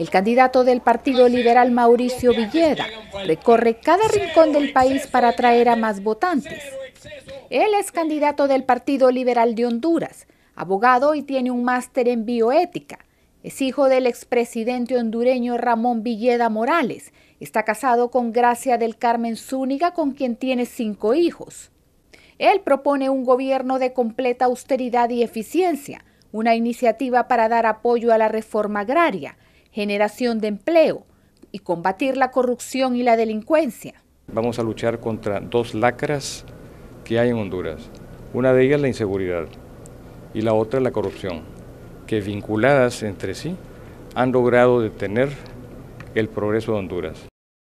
El candidato del Partido Liberal Mauricio Villeda recorre cada rincón del país para atraer a más votantes. Él es candidato del Partido Liberal de Honduras, abogado y tiene un máster en bioética. Es hijo del expresidente hondureño Ramón Villeda Morales. Está casado con Gracia del Carmen Zúñiga, con quien tiene cinco hijos. Él propone un gobierno de completa austeridad y eficiencia, una iniciativa para dar apoyo a la reforma agraria, generación de empleo y combatir la corrupción y la delincuencia. Vamos a luchar contra dos lacras que hay en Honduras. Una de ellas la inseguridad y la otra la corrupción, que vinculadas entre sí han logrado detener el progreso de Honduras.